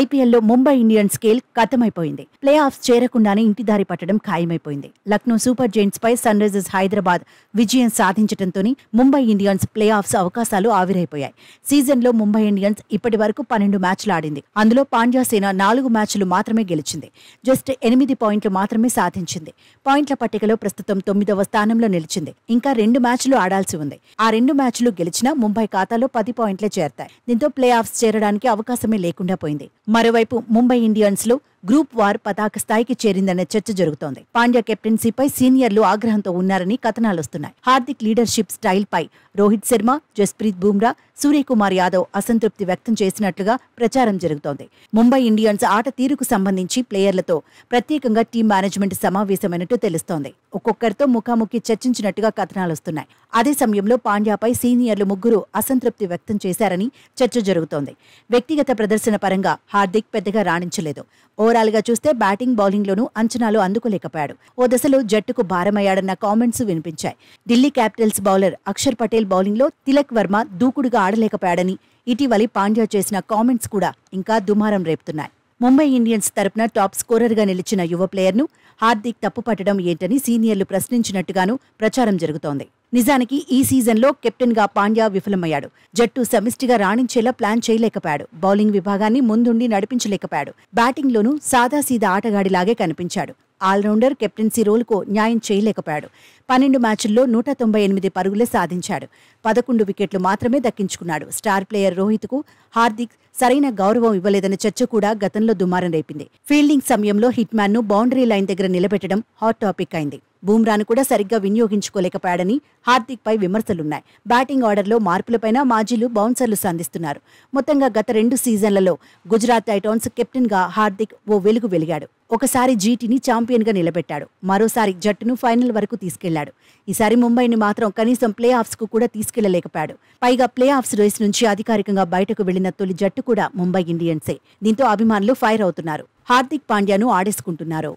ఐపీఎల్లో ముంబై ఇండియన్స్ స్కేల్ కథమైపోయింది ప్లే ఆఫ్స్ చేరకుండానే ఇంటిదారి పట్టడం ఖాయమైపోయింది లక్నో సూపర్ జైంట్స్ పై సన్ రైజర్స్ హైదరాబాద్ విజయం సాధించడంతో ముంబై ఇండియన్స్ ప్లే ఆఫ్స్ అవకాశాలు ఆవిరైపోయాయి సీజన్లో ముంబై ఇండియన్స్ ఇప్పటి వరకు పన్నెండు మ్యాచ్లు ఆడింది అందులో పాండ్యాసేన నాలుగు మ్యాచ్లు మాత్రమే గెలిచింది జస్ట్ ఎనిమిది పాయింట్లు మాత్రమే సాధించింది పాయింట్ల పట్టికలో ప్రస్తుతం తొమ్మిదవ స్థానంలో నిలిచింది ఇంకా రెండు మ్యాచ్లు ఆడాల్సి ఉంది ఆ రెండు మ్యాచ్లు గెలిచినా ముంబై ఖాతాలో పది పాయింట్లే చేరతాయి దీంతో ప్లే ఆఫ్స్ చేరడానికి అవకాశమే లేకుండా పోయింది మరోవైపు ముంబై ఇండియన్స్లో గ్రూప్ వార్ పతాక స్థాయికి చేరిందనే చర్చ జరుగుతోంది పాండ్యా కెప్టెన్సీపై సీనియర్లు ఆగ్రహంతో ఉన్నారని కథనాలొస్తున్నాయి హార్దిక్ లీడర్షిప్ స్టైల్పై రోహిత్ శర్మ జస్ప్రీత్ బూమ్రా సూర్యకుమార్ యాదవ్ అసంతృప్తి వ్యక్తం చేసినట్లుగా ప్రచారం జరుగుతోంది ముంబై ఇండియన్స్ ఆట తీరుకు సంబంధించి ప్లేయర్లతో ప్రత్యేకంగా టీం మేనేజ్మెంట్ సమావేశమైనట్టు తెలుస్తోంది ఒక్కొక్కరితో ముఖాముఖి చర్చించినట్టుగా కథనాలొస్తున్నాయి అదే సమయంలో పాండ్యాపై సీనియర్లు ముగ్గురు అసంతృప్తి వ్యక్తం చేశారని చర్చ జరుగుతోంది వ్యక్తిగత ప్రదర్శన పరంగా హార్దిక్ పెద్దగా రాణించలేదు ఓ గా చూస్తే బ్యాటింగ్ బౌలింగ్ లోనూ అంచనాలు అందుకోలేకపోయాడు ఓ దశలో జట్టుకు భారమయ్యాడన్న కామెంట్స్ వినిపించాయి Delhi capitals bowler Axar Patel bowling లో తిలక్ వర్మ దూకుడుగా ఆడలేకపోయాడని ఇటీవలి పాండ్యా చేసిన కామెంట్స్ కూడా ఇంకా దుమారం రేపుతున్నాయి ముంబై ఇండియన్స్ తరపున టాప్ స్కోరర్గా నిలిచిన యువ ప్లేయర్ను హార్దిక్ తప్పుపట్టడం ఏంటని సీనియర్లు ప్రశ్నించినట్టుగాను ప్రచారం జరుగుతోంది నిజానికి ఈ సీజన్లో కెప్టెన్గా పాండ్యా విఫలమయ్యాడు జట్టు సమిష్టిగా రాణించేలా ప్లాన్ చేయలేకపోయాడు బౌలింగ్ విభాగాన్ని ముందుండి నడిపించలేకపోయాడు బ్యాటింగ్లోనూ సాదాసీదా ఆటగాడిలాగే కనిపించాడు ఆల్రౌండర్ కెప్టెన్సీ రోల్కు న్యాయం చేయలేకపోయాడు పన్నెండు మ్యాచ్ల్లో నూట తొంభై ఎనిమిది పరుగులే సాధించాడు పదకొండు వికెట్లు మాత్రమే దక్కించుకున్నాడు స్టార్ ప్లేయర్ రోహిత్కు హార్దిక్ సరైన గౌరవం ఇవ్వలేదన్న చర్చ కూడా గతంలో దుమారం రేపింది ఫీల్డింగ్ సమయంలో హిట్మ్యాన్ను బౌండరీ లైన్ దగ్గర నిలబెట్టడం హాట్ టాపిక్ అయింది బూమ్రాను కూడా సరిగ్గా వినియోగించుకోలేకపోయాడని హార్దిక్పై విమర్శలున్నాయి బ్యాటింగ్ ఆర్డర్లో మార్పులపైన మాజీలు బౌన్సర్లు సంధిస్తున్నారు మొత్తంగా గత రెండు సీజన్లలో గుజరాత్ టైటాన్స్ కెప్టెన్గా హార్దిక్ ఓ వెలుగు వెలిగాడు ఒకసారి జీటీని ఛాంపియన్గా నిలబెట్టాడు మరోసారి జట్టును ఫైనల్ వరకు తీసుకెళ్లాడు ఈసారి ముంబైని మాత్రం కనీసం ప్లే ఆఫ్స్కు కూడా తీసుకెళ్లలేకపోయాడు పైగా ప్లే ఆఫ్స్ రేస్ నుంచి అధికారికంగా బయటకు వెళ్లిన తొలి జట్టు కూడా ముంబై ఇండియన్సే దీంతో అభిమానులు ఫైర్ అవుతున్నారు హార్దిక్ పాండ్యాను ఆడేసుకుంటున్నారు